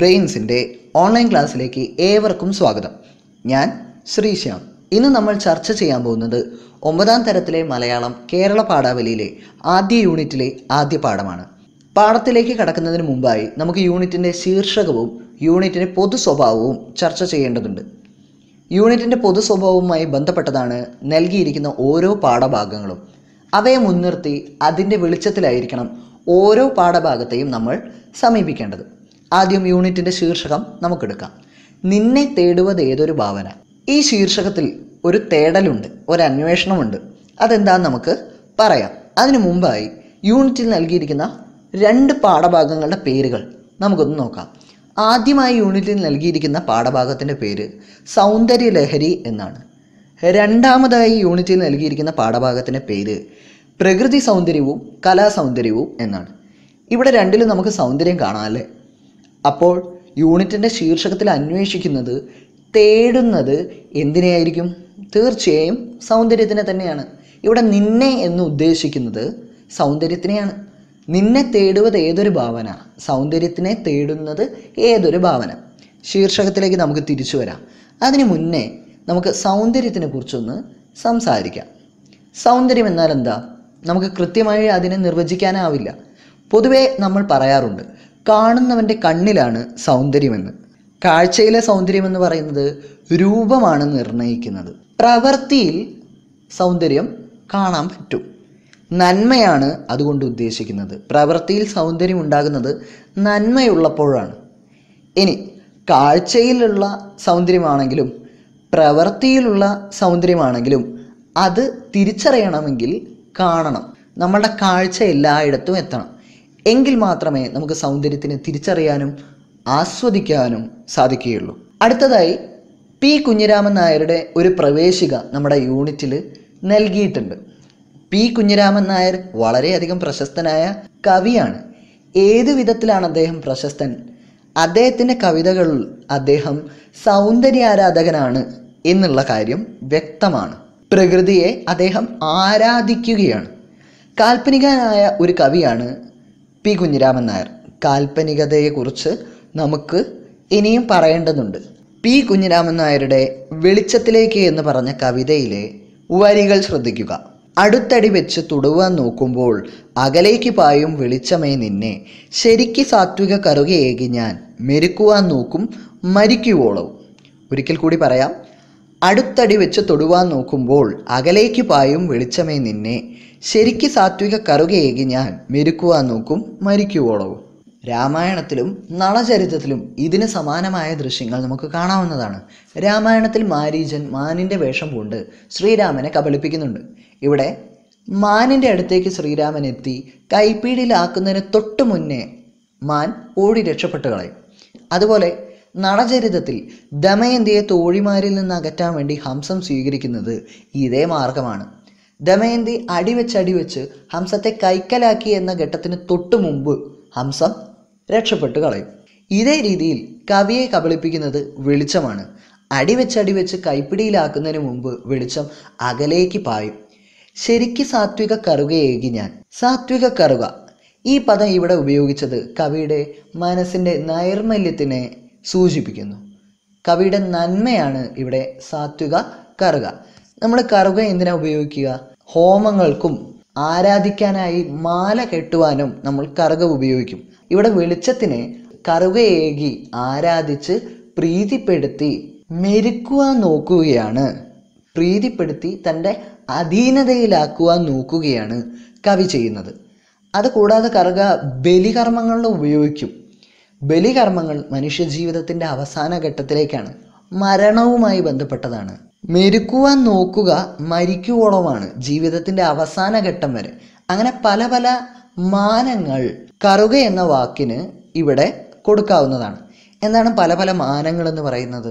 ബ്രെയിൻസിൻ്റെ online ക്ലാസ്സിലേക്ക് ഏവർക്കും സ്വാഗതം ഞാൻ ശ്രീശ്യാം ഇന്ന് നമ്മൾ ചർച്ച ചെയ്യാൻ പോകുന്നത് ഒമ്പതാം തരത്തിലെ മലയാളം കേരള പാഠാവലിയിലെ ആദ്യ യൂണിറ്റിലെ ആദ്യ പാഠമാണ് പാഠത്തിലേക്ക് കടക്കുന്നതിന് മുമ്പായി നമുക്ക് യൂണിറ്റിൻ്റെ ശീർഷകവും യൂണിറ്റിൻ്റെ പൊതു സ്വഭാവവും ചർച്ച ചെയ്യേണ്ടതുണ്ട് യൂണിറ്റിൻ്റെ പൊതു സ്വഭാവവുമായി ബന്ധപ്പെട്ടതാണ് നൽകിയിരിക്കുന്ന ഓരോ പാഠഭാഗങ്ങളും അവയെ മുൻനിർത്തി അതിൻ്റെ വെളിച്ചത്തിലായിരിക്കണം ഓരോ പാഠഭാഗത്തെയും നമ്മൾ സമീപിക്കേണ്ടത് ആദ്യം യൂണിറ്റിൻ്റെ ശീർഷകം നമുക്കെടുക്കാം നിന്നെ തേടുവത് ഏതൊരു ഭാവന ഈ ശീർഷകത്തിൽ ഒരു തേടലുണ്ട് ഒരു അന്വേഷണമുണ്ട് അതെന്താന്ന് നമുക്ക് പറയാം അതിനു മുമ്പായി യൂണിറ്റിൽ നൽകിയിരിക്കുന്ന രണ്ട് പാഠഭാഗങ്ങളുടെ പേരുകൾ നമുക്കൊന്ന് നോക്കാം ആദ്യമായി യൂണിറ്റിൽ നൽകിയിരിക്കുന്ന പാഠഭാഗത്തിൻ്റെ പേര് സൗന്ദര്യലഹരി എന്നാണ് രണ്ടാമതായി യൂണിറ്റിൽ നൽകിയിരിക്കുന്ന പാഠഭാഗത്തിൻ്റെ പേര് പ്രകൃതി സൗന്ദര്യവും കലാസൗന്ദര്യവും എന്നാണ് ഇവിടെ രണ്ടിലും നമുക്ക് സൗന്ദര്യം കാണാം അല്ലേ അപ്പോൾ യൂണിറ്റിൻ്റെ ശീർഷകത്തിൽ അന്വേഷിക്കുന്നത് തേടുന്നത് എന്തിനെയായിരിക്കും തീർച്ചയായും സൗന്ദര്യത്തിനെ തന്നെയാണ് ഇവിടെ നിന്നെ എന്ന് ഉദ്ദേശിക്കുന്നത് സൗന്ദര്യത്തിനെയാണ് നിന്നെ തേടുന്നത് ഏതൊരു ഭാവന സൗന്ദര്യത്തിനെ തേടുന്നത് ഏതൊരു ഭാവന ശീർഷകത്തിലേക്ക് നമുക്ക് തിരിച്ചു വരാം അതിനു മുന്നേ നമുക്ക് സൗന്ദര്യത്തിനെ കുറിച്ചൊന്ന് സംസാരിക്കാം സൗന്ദര്യം എന്നാൽ എന്താ നമുക്ക് കൃത്യമായി അതിനെ നിർവചിക്കാനാവില്ല പൊതുവേ നമ്മൾ പറയാറുണ്ട് കാണുന്നവൻ്റെ കണ്ണിലാണ് സൗന്ദര്യമെന്ന് കാഴ്ചയിലെ എന്ന് പറയുന്നത് രൂപമാണ് നിർണ്ണയിക്കുന്നത് പ്രവൃത്തിയിൽ സൗന്ദര്യം കാണാൻ പറ്റും നന്മയാണ് അതുകൊണ്ട് ഉദ്ദേശിക്കുന്നത് പ്രവൃത്തിയിൽ സൗന്ദര്യം ഉണ്ടാകുന്നത് നന്മയുള്ളപ്പോഴാണ് ഇനി കാഴ്ചയിലുള്ള സൗന്ദര്യമാണെങ്കിലും പ്രവൃത്തിയിലുള്ള സൗന്ദര്യമാണെങ്കിലും അത് തിരിച്ചറിയണമെങ്കിൽ കാണണം നമ്മളുടെ കാഴ്ച എല്ലായിടത്തും എത്തണം എങ്കിൽ മാത്രമേ നമുക്ക് സൗന്ദര്യത്തിന് തിരിച്ചറിയാനും ആസ്വദിക്കാനും സാധിക്കുകയുള്ളൂ അടുത്തതായി പി കുഞ്ഞിരാമൻ നായരുടെ ഒരു പ്രവേശിക നമ്മുടെ യൂണിറ്റിൽ നൽകിയിട്ടുണ്ട് പി കുഞ്ഞിരാമൻ നായർ വളരെയധികം പ്രശസ്തനായ കവിയാണ് ഏത് വിധത്തിലാണ് അദ്ദേഹം പ്രശസ്തൻ അദ്ദേഹത്തിൻ്റെ കവിതകളിൽ അദ്ദേഹം സൗന്ദര്യാരാധകനാണ് എന്നുള്ള കാര്യം വ്യക്തമാണ് പ്രകൃതിയെ അദ്ദേഹം ആരാധിക്കുകയാണ് കാൽപ്പനികനായ ഒരു കവിയാണ് പി കുഞ്ഞിരാമൻ നായർ കാൽപ്പനികതയെക്കുറിച്ച് നമുക്ക് ഇനിയും പറയേണ്ടതുണ്ട് പി കുഞ്ഞിരാമൻ നായരുടെ വെളിച്ചത്തിലേക്ക് എന്ന് പറഞ്ഞ കവിതയിലെ വരികൾ ശ്രദ്ധിക്കുക അടുത്തടി വെച്ച് തുടുവാൻ നോക്കുമ്പോൾ അകലേക്ക് പായും വെളിച്ചമേ നിന്നെ ശരിക്ക് സാത്വിക കറുകയേകി ഞാൻ മെരുക്കുവാൻ നോക്കും മരിക്കുവോളവും ഒരിക്കൽ കൂടി പറയാം അടുത്തടി വെച്ച് തൊടുവാൻ നോക്കുമ്പോൾ അകലേക്ക് പായും വെളിച്ചമേ നിന്നെ ശരിക്ക് സാത്വിക കറുകയേകി ഞാൻ മെരുക്കുവാൻ നോക്കും മരിക്കുവോളവും രാമായണത്തിലും നളചരിത്രത്തിലും ഇതിന് സമാനമായ ദൃശ്യങ്ങൾ നമുക്ക് കാണാവുന്നതാണ് രാമായണത്തിൽ മാരീജൻ മാനിൻ്റെ വേഷം പൂണ്ട് ശ്രീരാമനെ കബളിപ്പിക്കുന്നുണ്ട് ഇവിടെ മാനിൻ്റെ അടുത്തേക്ക് ശ്രീരാമൻ എത്തി കൈപ്പീടിയിലാക്കുന്നതിന് തൊട്ട് മുന്നേ മാൻ ഓടി രക്ഷപ്പെട്ടു കളയും അതുപോലെ നളചരിതത്തിൽ ദമയന്തിയെ തോഴിമാരിൽ നിന്ന് അകറ്റാൻ വേണ്ടി ഹംസം സ്വീകരിക്കുന്നത് ഇതേ മാർഗമാണ് ദമയന്തി അടിവെച്ച് അടിവെച്ച് ഹംസത്തെ കൈക്കലാക്കി എന്ന ഘട്ടത്തിന് തൊട്ടു മുമ്പ് ഹംസം രക്ഷപ്പെട്ട് കളയും ഇതേ രീതിയിൽ കവിയെ കബളിപ്പിക്കുന്നത് വെളിച്ചമാണ് അടിവെച്ചടിവെച്ച് കൈപ്പിടിയിലാക്കുന്നതിന് മുമ്പ് വെളിച്ചം അകലേക്ക് പായും ശരിക്ക് സാത്വിക കറുകയേകി ഞാൻ സാത്വിക കറുക ഈ പദം ഇവിടെ ഉപയോഗിച്ചത് കവിയുടെ മനസ്സിൻ്റെ നൈർമല്യത്തിനെ സൂചിപ്പിക്കുന്നു കവിയുടെ നന്മയാണ് ഇവിടെ സാത്വിക കറുക നമ്മൾ കറുക എന്തിനാണ് ഉപയോഗിക്കുക ഹോമങ്ങൾക്കും ആരാധിക്കാനായി മാല കെട്ടുവാനും നമ്മൾ കറുക ഉപയോഗിക്കും ഇവിടെ വെളിച്ചത്തിനെ കറുകയേകി ആരാധിച്ച് പ്രീതിപ്പെടുത്തി മെരുക്കുവാൻ നോക്കുകയാണ് പ്രീതിപ്പെടുത്തി തൻ്റെ അധീനതയിലാക്കുവാൻ നോക്കുകയാണ് കവി ചെയ്യുന്നത് അതുകൂടാതെ കറുക ബലികർമ്മങ്ങളിലും ഉപയോഗിക്കും ബലികർമ്മങ്ങൾ മനുഷ്യ ജീവിതത്തിൻ്റെ അവസാന ഘട്ടത്തിലേക്കാണ് മരണവുമായി ബന്ധപ്പെട്ടതാണ് മെരുക്കുവാൻ നോക്കുക മരിക്കുവോളമാണ് ജീവിതത്തിൻ്റെ അവസാന ഘട്ടം വരെ അങ്ങനെ പല പല മാനങ്ങൾ കറുക എന്ന വാക്കിന് ഇവിടെ കൊടുക്കാവുന്നതാണ് എന്താണ് പല പല മാനങ്ങൾ എന്ന് പറയുന്നത്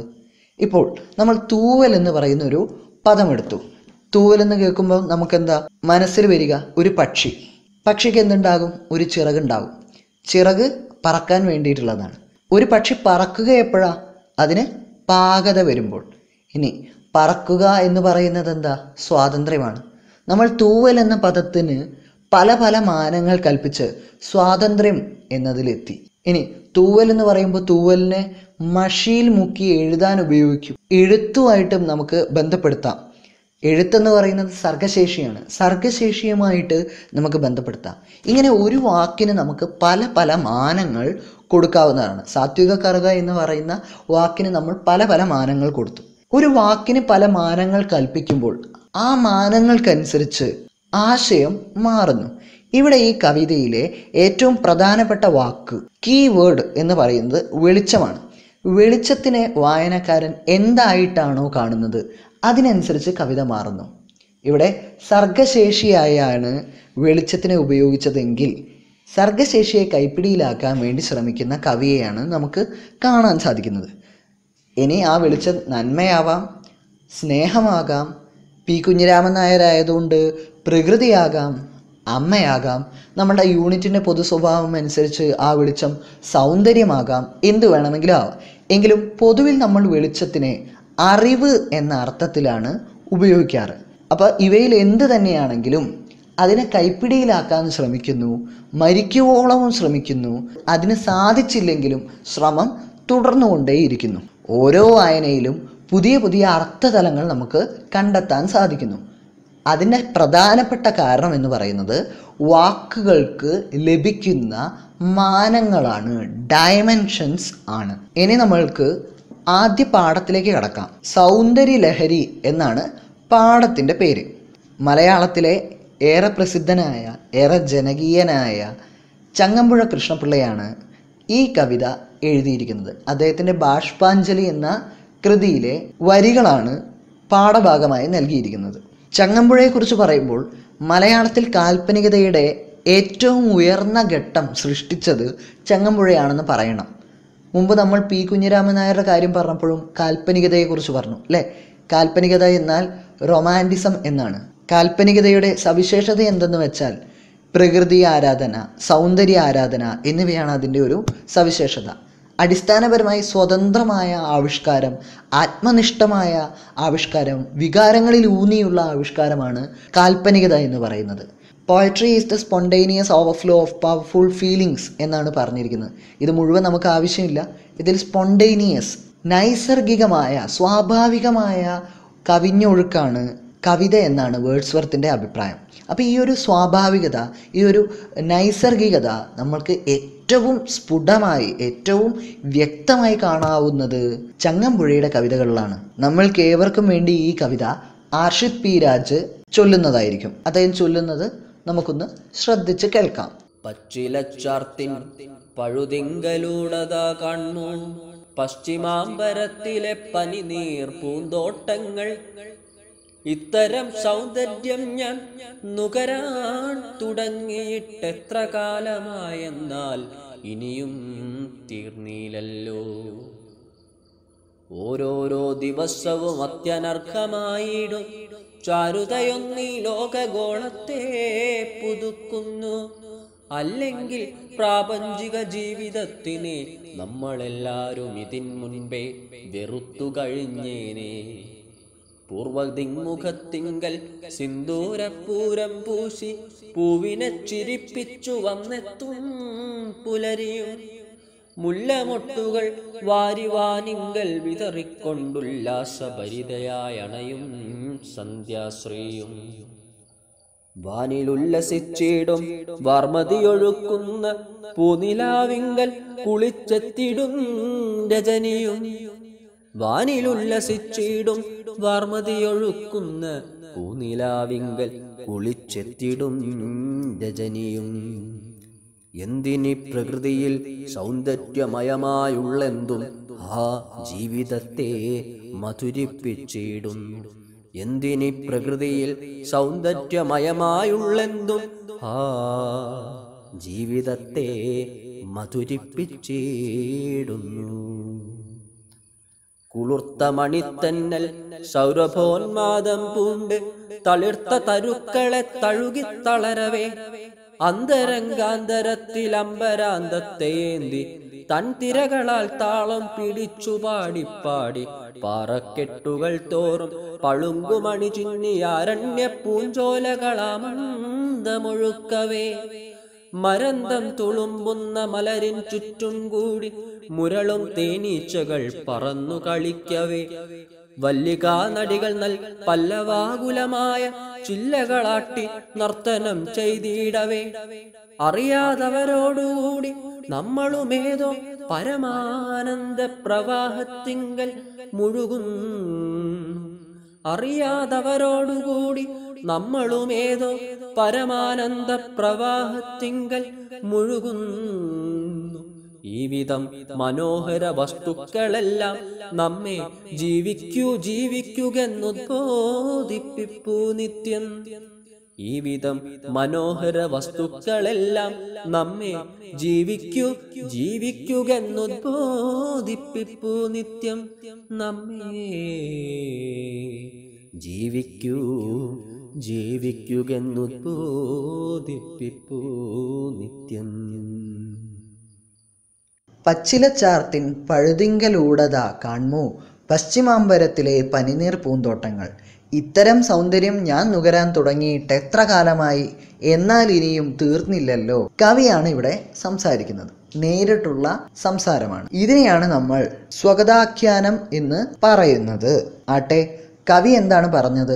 ഇപ്പോൾ നമ്മൾ തൂവൽ എന്ന് പറയുന്ന ഒരു പദമെടുത്തു തൂവൽ എന്ന് കേൾക്കുമ്പോൾ നമുക്കെന്താ മനസ്സിൽ വരിക ഒരു പക്ഷി പക്ഷിക്ക് എന്തുണ്ടാകും ഒരു ചിറകുണ്ടാകും ചിറക് പറക്കാൻ വേണ്ടിയിട്ടുള്ളതാണ് ഒരു പക്ഷി പറക്കുക എപ്പോഴാ അതിന് പാകത വരുമ്പോൾ ഇനി പറക്കുക എന്ന് പറയുന്നത് എന്താ സ്വാതന്ത്ര്യമാണ് നമ്മൾ തൂവൽ എന്ന പദത്തിന് പല പല മാനങ്ങൾ കൽപ്പിച്ച് സ്വാതന്ത്ര്യം എന്നതിലെത്തി ഇനി തൂവൽ എന്ന് പറയുമ്പോൾ തൂവലിനെ മഷിയിൽ മുക്കി എഴുതാൻ ഉപയോഗിക്കും എഴുത്തുമായിട്ടും നമുക്ക് ബന്ധപ്പെടുത്താം എഴുത്തെന്ന് പറയുന്നത് സർഗശേഷിയാണ് സർഗശേഷിയുമായിട്ട് നമുക്ക് ബന്ധപ്പെടുത്താം ഇങ്ങനെ ഒരു വാക്കിന് നമുക്ക് പല പല മാനങ്ങൾ കൊടുക്കാവുന്നതാണ് സാത്വിക കറുക എന്ന് പറയുന്ന വാക്കിന് നമ്മൾ പല പല മാനങ്ങൾ കൊടുത്തു ഒരു വാക്കിന് പല മാനങ്ങൾ കൽപ്പിക്കുമ്പോൾ ആ മാനങ്ങൾക്കനുസരിച്ച് ആശയം മാറുന്നു ഇവിടെ ഈ കവിതയിലെ ഏറ്റവും പ്രധാനപ്പെട്ട വാക്ക് വേർഡ് എന്ന് പറയുന്നത് വെളിച്ചമാണ് വെളിച്ചത്തിനെ വായനക്കാരൻ എന്തായിട്ടാണോ കാണുന്നത് അതിനനുസരിച്ച് കവിത മാറുന്നു ഇവിടെ സർഗശേഷിയായാണ് വെളിച്ചത്തിനെ ഉപയോഗിച്ചതെങ്കിൽ സർഗശേഷിയെ കൈപ്പിടിയിലാക്കാൻ വേണ്ടി ശ്രമിക്കുന്ന കവിയെയാണ് നമുക്ക് കാണാൻ സാധിക്കുന്നത് ഇനി ആ വെളിച്ചം നന്മയാവാം സ്നേഹമാകാം പി കുഞ്ഞിരാമൻ നായരായതുകൊണ്ട് പ്രകൃതിയാകാം അമ്മയാകാം നമ്മുടെ യൂണിറ്റിൻ്റെ പൊതു സ്വഭാവം അനുസരിച്ച് ആ വെളിച്ചം സൗന്ദര്യമാകാം എന്ത് വേണമെങ്കിലും ആവാം എങ്കിലും പൊതുവിൽ നമ്മൾ വെളിച്ചത്തിനെ അറിവ് എന്ന അർത്ഥത്തിലാണ് ഉപയോഗിക്കാറ് അപ്പോൾ ഇവയിൽ എന്ത് തന്നെയാണെങ്കിലും അതിനെ കൈപ്പിടിയിലാക്കാൻ ശ്രമിക്കുന്നു മരിക്കുവോളവും ശ്രമിക്കുന്നു അതിന് സാധിച്ചില്ലെങ്കിലും ശ്രമം തുടർന്നുകൊണ്ടേയിരിക്കുന്നു ഓരോ വായനയിലും പുതിയ പുതിയ അർത്ഥതലങ്ങൾ നമുക്ക് കണ്ടെത്താൻ സാധിക്കുന്നു അതിൻ്റെ പ്രധാനപ്പെട്ട കാരണം എന്ന് പറയുന്നത് വാക്കുകൾക്ക് ലഭിക്കുന്ന മാനങ്ങളാണ് ഡയമെൻഷൻസ് ആണ് ഇനി നമ്മൾക്ക് ആദ്യ പാഠത്തിലേക്ക് കടക്കാം സൗന്ദര്യ ലഹരി എന്നാണ് പാഠത്തിൻ്റെ പേര് മലയാളത്തിലെ ഏറെ പ്രസിദ്ധനായ ഏറെ ജനകീയനായ ചങ്ങമ്പുഴ കൃഷ്ണപിള്ളയാണ് ഈ കവിത എഴുതിയിരിക്കുന്നത് അദ്ദേഹത്തിൻ്റെ ബാഷ്പാഞ്ജലി എന്ന കൃതിയിലെ വരികളാണ് പാഠഭാഗമായി നൽകിയിരിക്കുന്നത് ചങ്ങമ്പുഴയെക്കുറിച്ച് പറയുമ്പോൾ മലയാളത്തിൽ കാൽപ്പനികതയുടെ ഏറ്റവും ഉയർന്ന ഘട്ടം സൃഷ്ടിച്ചത് ചങ്ങമ്പുഴയാണെന്ന് പറയണം മുമ്പ് നമ്മൾ പി കുഞ്ഞിരാമൻ നായരുടെ കാര്യം പറഞ്ഞപ്പോഴും കാൽപ്പനികതയെക്കുറിച്ച് പറഞ്ഞു അല്ലേ കാൽപ്പനികത എന്നാൽ റൊമാൻറ്റിസം എന്നാണ് കാൽപ്പനികതയുടെ സവിശേഷത എന്തെന്ന് വെച്ചാൽ പ്രകൃതി ആരാധന സൗന്ദര്യ ആരാധന എന്നിവയാണ് അതിൻ്റെ ഒരു സവിശേഷത അടിസ്ഥാനപരമായി സ്വതന്ത്രമായ ആവിഷ്കാരം ആത്മനിഷ്ഠമായ ആവിഷ്കാരം വികാരങ്ങളിൽ ഊന്നിയുള്ള ആവിഷ്കാരമാണ് കാൽപ്പനികത എന്ന് പറയുന്നത് poetry is the spontaneous overflow of powerful feelings എന്നാണ് പറഞ്ഞിരിക്കുന്നത് ഇത് മുഴുവൻ നമുക്ക് ആവശ്യമില്ല ഇതിൽ സ്പോണ്ടേനിയസ് നൈസർഗികമായ സ്വാഭാവികമായ കവിഞ്ഞൊഴുക്കാണ് കവിത എന്നാണ് വർത്തിൻ്റെ അഭിപ്രായം അപ്പോൾ ഈ ഒരു സ്വാഭാവികത ഈ ഒരു നൈസർഗികത നമ്മൾക്ക് ഏറ്റവും സ്ഫുടമായി ഏറ്റവും വ്യക്തമായി കാണാവുന്നത് ചങ്ങമ്പുഴയുടെ കവിതകളിലാണ് നമ്മൾക്ക് ഏവർക്കും വേണ്ടി ഈ കവിത ആർഷിദ് പി രാജ് ചൊല്ലുന്നതായിരിക്കും അദ്ദേഹം ചൊല്ലുന്നത് നമുക്കൊന്ന് ശ്രദ്ധിച്ച് കേൾക്കാം പച്ചിലച്ചാർത്തിൻ പഴുതിങ്കലൂണതാ കണ്ണു പശ്ചിമാംബരത്തിലെ പനിനീർ പൂന്തോട്ടങ്ങൾ ഇത്തരം സൗന്ദര്യം ഞാൻ നുകരാൻ തുടങ്ങിയിട്ടെത്ര കാലമായെന്നാൽ ഇനിയും തീർന്നില്ലല്ലോ ഓരോരോ ദിവസവും അത്യനർഹമായിടും ചാരുതയൊന്നി ലോകഗോളത്തെ പുതുക്കുന്നു അല്ലെങ്കിൽ പ്രാപഞ്ചിക ജീവിതത്തിനെ നമ്മളെല്ലാരും ഇതിൻ മുൻപേ വെറുത്തു കഴിഞ്ഞേനേ പൂർവദിങ്മുഖത്തിങ്കൽ സിന്ദൂരപ്പൂരം പൂശി പൂവിനെ ചിരിപ്പിച്ചു വന്നെത്തും പുലരിയും മുല്ലമൊട്ടുകൾ വാരിവാനിങ്കൽ വിതറിക്കൊണ്ടുല്ലാസഭരിതയായണയും സന്ധ്യാശ്രീയും വാനിലുല്ലസിച്ചിടും വർമ്മതിയൊഴുക്കുന്ന പൂനിലാവിങ്കൽ കുളിച്ചെത്തിടും രജനിയും വാനിലുല്ലസിച്ചിടും വാർമതിയൊഴുക്കുന്ന പൂനിലാവിങ്കൽ കുളിച്ചെത്തിടും രജനിയും എന്തിനി പ്രകൃതിയിൽ സൗന്ദര്യമയമായുള്ളെന്തും ആ ജീവിതത്തെ മധുരിപ്പിച്ചിടും എന്തിനി പ്രകൃതിയിൽ സൗന്ദര്യമയമായുള്ളെന്തും ആ ജീവിതത്തെ മധുരിപ്പിച്ചിടുന്നു കുളിർത്ത മണിത്തന്നൽ സൗരഭോന്മാദം പൂണ്ട് തളിർത്ത തരുക്കളെ തഴുകി തളരവേ അന്തരംഗാന്തരത്തിൽ അമ്പരാന്തത്തേന്തി തൻ തിരകളാൽ താളം പിടിച്ചു പാടിപ്പാടി പാറക്കെട്ടുകൾ തോറും പളുങ്കുമണി ചിന്നിയാരണ്യ പൂഞ്ചോലകളാമന്തമൊഴുക്കവേ മരന്തം തുളുമ്പുന്ന മലരിൻ ചുറ്റും കൂടി മുരളും തേനീച്ചകൾ പറന്നു കളിക്കവേ വല്ലികാ നടികൾ നൽ പല്ലവാകുലമായ ചില്ലകളാട്ടി നർത്തനം ചെയ്തിടവേ അറിയാതവരോടുകൂടി നമ്മളുമേതോ പരമാനന്ദ പ്രവാഹത്തിങ്കൽ മുഴുകും അറിയാതവരോടുകൂടി നമ്മളുമേതോ പരമാനന്ദ പ്രവാഹത്തിങ്കൽ മുഴുകുന്നു ഈ വിധം മനോഹര വസ്തുക്കളെല്ലാം നമ്മെ ജീവിക്കൂ ജീവിക്കുകെന്നുദ്ബോധിപ്പിപ്പൂ നിത്യം ഈ വിധം മനോഹര വസ്തുക്കളെല്ലാം നമ്മെ ജീവിക്കൂ ജീവിക്കുകെന്നുദ്ബോധിപ്പിപ്പൂ നിത്യം നമ്മേ ജീവിക്കൂ ജീവിക്കുകെന്നുദ്ബോധിപ്പിപ്പൂ നിത്യം പച്ചിലച്ചാർത്തിൻ പഴുതിങ്കലൂടത കാൺമോ പശ്ചിമാമ്പരത്തിലെ പനിനീർ പൂന്തോട്ടങ്ങൾ ഇത്തരം സൗന്ദര്യം ഞാൻ നുകരാൻ തുടങ്ങിയിട്ട് എത്ര കാലമായി എന്നാൽ ഇനിയും തീർന്നില്ലല്ലോ കവിയാണ് ഇവിടെ സംസാരിക്കുന്നത് നേരിട്ടുള്ള സംസാരമാണ് ഇതിനെയാണ് നമ്മൾ സ്വഗതാഖ്യാനം എന്ന് പറയുന്നത് ആട്ടെ കവി എന്താണ് പറഞ്ഞത്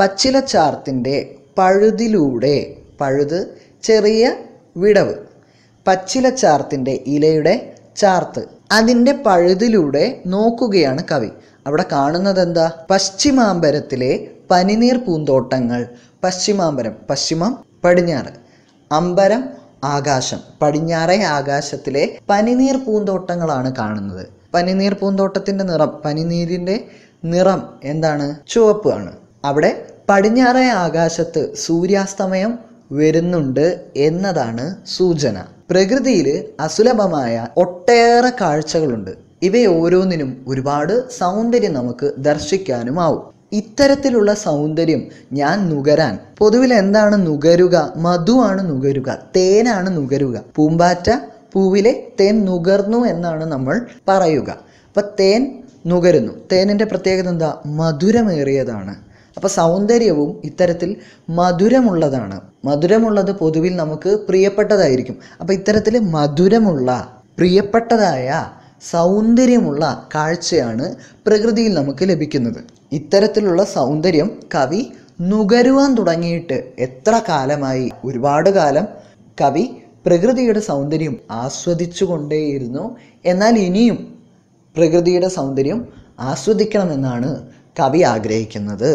പച്ചിലച്ചാർത്തിൻ്റെ പഴുതിലൂടെ പഴുത് ചെറിയ വിടവ് പച്ചിലച്ചാർത്തിൻ്റെ ഇലയുടെ ചാർത്ത് അതിൻ്റെ പഴുതിലൂടെ നോക്കുകയാണ് കവി അവിടെ കാണുന്നത് എന്താ പശ്ചിമാമ്പരത്തിലെ പനിനീർ പൂന്തോട്ടങ്ങൾ പശ്ചിമാമ്പരം പശ്ചിമം പടിഞ്ഞാറ് അമ്പരം ആകാശം പടിഞ്ഞാറേ ആകാശത്തിലെ പനിനീർ പൂന്തോട്ടങ്ങളാണ് കാണുന്നത് പനിനീർ പൂന്തോട്ടത്തിൻ്റെ നിറം പനിനീരിൻ്റെ നിറം എന്താണ് ചുവപ്പ് ആണ് അവിടെ പടിഞ്ഞാറേ ആകാശത്ത് സൂര്യാസ്തമയം വരുന്നുണ്ട് എന്നതാണ് സൂചന പ്രകൃതിയിൽ അസുലഭമായ ഒട്ടേറെ കാഴ്ചകളുണ്ട് ഇവയോരോന്നിനും ഒരുപാട് സൗന്ദര്യം നമുക്ക് ദർശിക്കാനുമാവും ഇത്തരത്തിലുള്ള സൗന്ദര്യം ഞാൻ നുകരാൻ പൊതുവിൽ എന്താണ് നുകരുക മധുവാണ് നുകരുക തേനാണ് നുകരുക പൂമ്പാറ്റ പൂവിലെ തേൻ നുകർന്നു എന്നാണ് നമ്മൾ പറയുക അപ്പൊ തേൻ നുകരുന്നു തേനിന്റെ പ്രത്യേകത എന്താ മധുരമേറിയതാണ് അപ്പോൾ സൗന്ദര്യവും ഇത്തരത്തിൽ മധുരമുള്ളതാണ് മധുരമുള്ളത് പൊതുവിൽ നമുക്ക് പ്രിയപ്പെട്ടതായിരിക്കും അപ്പോൾ ഇത്തരത്തിൽ മധുരമുള്ള പ്രിയപ്പെട്ടതായ സൗന്ദര്യമുള്ള കാഴ്ചയാണ് പ്രകൃതിയിൽ നമുക്ക് ലഭിക്കുന്നത് ഇത്തരത്തിലുള്ള സൗന്ദര്യം കവി നുകരുവാൻ തുടങ്ങിയിട്ട് എത്ര കാലമായി ഒരുപാട് കാലം കവി പ്രകൃതിയുടെ സൗന്ദര്യം ആസ്വദിച്ചു കൊണ്ടേയിരുന്നു എന്നാൽ ഇനിയും പ്രകൃതിയുടെ സൗന്ദര്യം ആസ്വദിക്കണമെന്നാണ് കവി ആഗ്രഹിക്കുന്നത്